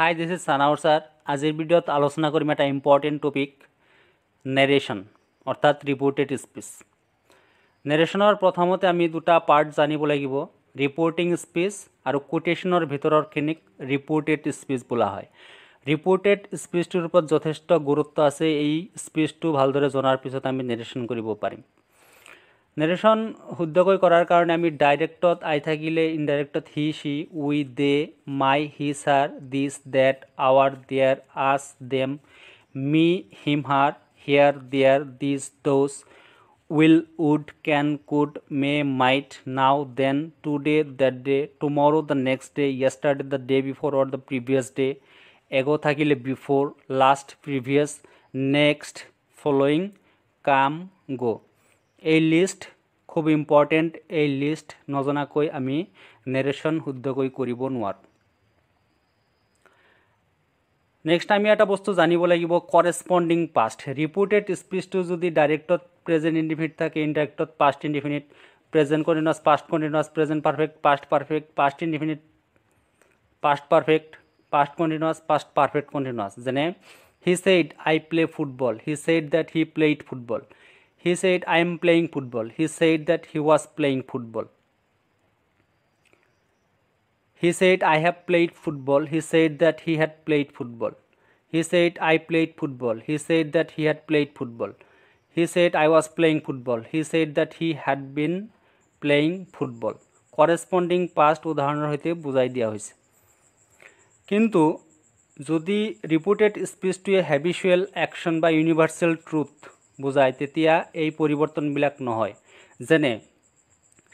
High this is চানাউৰ sir আজিৰ ভিডিঅ'ত আলোচনা কৰিম এটা ইম্পৰ্টেণ্ট টপিক নেৰেশ্যন অৰ্থাৎ ৰিপৰ্টেড স্পীচ নেৰেশ্যনৰ প্ৰথমতে আমি দুটা পাৰ্ট জানিব লাগিব ৰিপৰ্টিং স্পীচ আৰু কোটেশ্যনৰ ভিতৰৰখিনিক ৰিপৰ্টেড স্পীচ বোলা হয় ৰিপৰ্টেড স্পীচটোৰ ওপৰত যথেষ্ট গুৰুত্ব আছে এই স্পীচটো ভালদৰে জনাৰ পিছত আমি নেৰেশ্যন কৰিব পাৰিম নারেশন শুদ্ধকৈ করার কারণে আমি ডাইরেক্টত আই থাকিলে ইনডাইরেক্টত he she we they my his her this that our their us them me him her here there this those will would can could may might now then today that day tomorrow the next day yesterday the day before or the previous day ago থাকিলে before last previous next following come go এই list খুব important এই list নজনাকৈ আমি narration শুদ্ধকৈ কৰিব নোৱাৰোঁ next আমি এটা বস্তু জানিব লাগিব কৰেছপণ্ডিং পাষ্ট ৰিপৰ্টেড স্পীচটো যদি ডাইৰেক্টত প্ৰেজেণ্ট ইণ্ডিফিনিট থাকে ইনডাইরেক্টত past indefinite present continuous past continuous present perfect past perfect past indefinite past perfect past continuous past perfect continuous যেনে he said I play football he said that he played football He said, I am playing football. He said that he was playing football. He said, I have played football. He said that he had played football. He said, I played football. He said that he had played football. He said, I was playing football. He said that he had been playing football. Corresponding past উদাহরণের হইতে বুঝাই দেওয়া Kintu, jodi reported speech to a habitual action by universal truth. বুজায় তেতিয়া এই পৰিৱৰ্তনবিলাক নহয় যেনে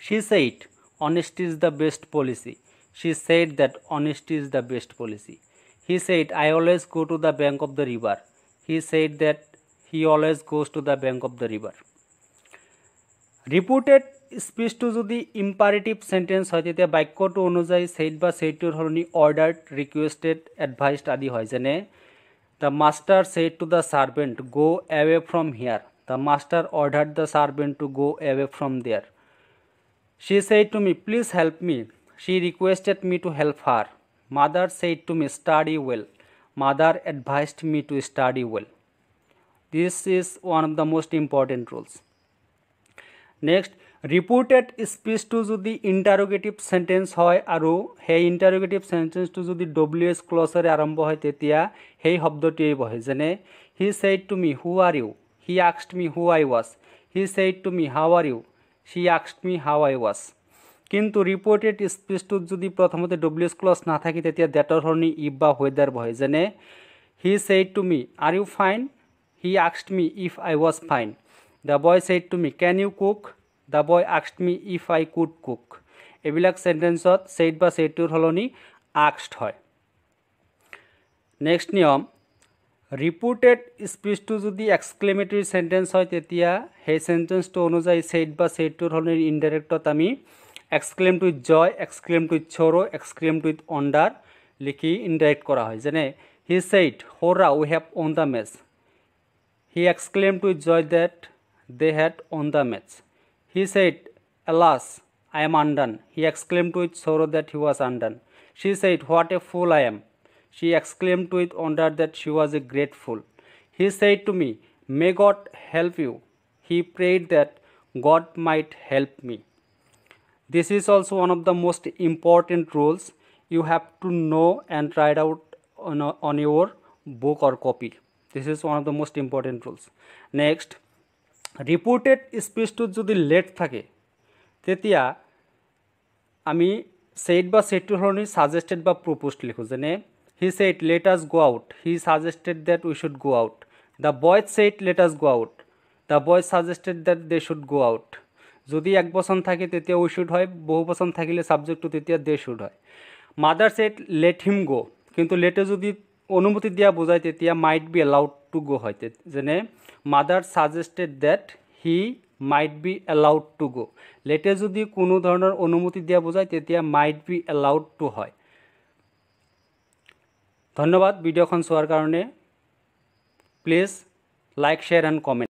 she said honest is the best policy she said that honest is the best policy he said I always go to the bank of the river he said that he always goes to the bank of the river reported স্পীচটো যদি imperative sentence হয় তেতিয়া বাক্যটো অনুযায়ী say it বা চেইটটোৰ সলনি অৰ্ডাৰ্ড requested এডভাইচড আদি হয় যেনে The master said to the servant, Go away from here. The master ordered the servant to go away from there. She said to me, Please help me. She requested me to help her. Mother said to me, Study well. Mother advised me to study well. This is one of the most important rules. Next, reported স্পীচটো যদি interrogative sentence হয় আৰু সেই ইণ্টাৰোগেটিভ চেণ্টেঞ্চটো যদি W S ক্লছেৰে আৰম্ভ হয় তেতিয়া সেই শব্দটোৱেই বহে যেনে হি said to me who R you he আক্সড me who I was he said to me how R you he আক্সড me how I was কিন্তু ৰিপৰ্টেড স্পীচটোত যদি প্ৰথমতে ডব্লিউ এছ ক্লছ নাথাকে তেতিয়া ডেটৰ সলনি ইফ বা ৱেডাৰ বহে যেনে হি said to me R you fine he আক্সড me if I was fine the boy said to me কেন you cook the boy আক্সড me if I could cook এইবিলাক চেণ্টেঞ্চত say it বা ছেইটটোৰ সলনি আক্সড হয় নেক্সট নিয়ম ৰিপৰ্টেড স্পীচটো যদি এক্সক্লেমেটৰী চেণ্টেঞ্চ হয় তেতিয়া সেই চেণ্টেঞ্চটো অনুযায়ী ছেইট বা ছেইটটোৰ সলনি ইনডাইৰেক্টত আমি exclaim with Joy exclaimed with sorrow' exclaimed with wonder লিখি ইনডাইৰেক্ট কৰা হয় যেনে he said hurrah we have won the match he exclaimed with joy that they had won the match He said, Alas, I am undone. He exclaimed with sorrow that he was undone. She said, What a fool I am. She exclaimed with wonder that she was a great fool. He said to me, May God help you. He prayed that God might help me. This is also one of the most important rules you have to know and write out on, on your book or copy. This is one of the most important rules. Next, reported স্পীচটোত যদি let থাকে তেতিয়া আমি ছেইট বা ছেইটটোৰ সলনি suggested বা প্ৰপ'জড লিখোঁ যেনে he ছেইট let us go' out he suggested that we should go' out the boys said let us go' out the boys suggested that they should go' out যদি এক বচন থাকে তেতিয়া উই শুড হয় বহু বচন থাকিলে ছাবজেক্টটো তেতিয়া দে শ্বুড হয় mother said let him go কিন্তু লেটে যদি অনুমতি দিয়া বুজায় তেতিয়া মাইট বি এলাউড টু গ' সৈতে যেনে mother suggested that he might be allowed to go' লেটে যদি কোনো ধৰণৰ অনুমতি দিয়া বুজায় তেতিয়া মাইট বি এলাউড টু হয় ধন্যবাদ ভিডিঅ'খন চোৱাৰ কাৰণে please like share and comment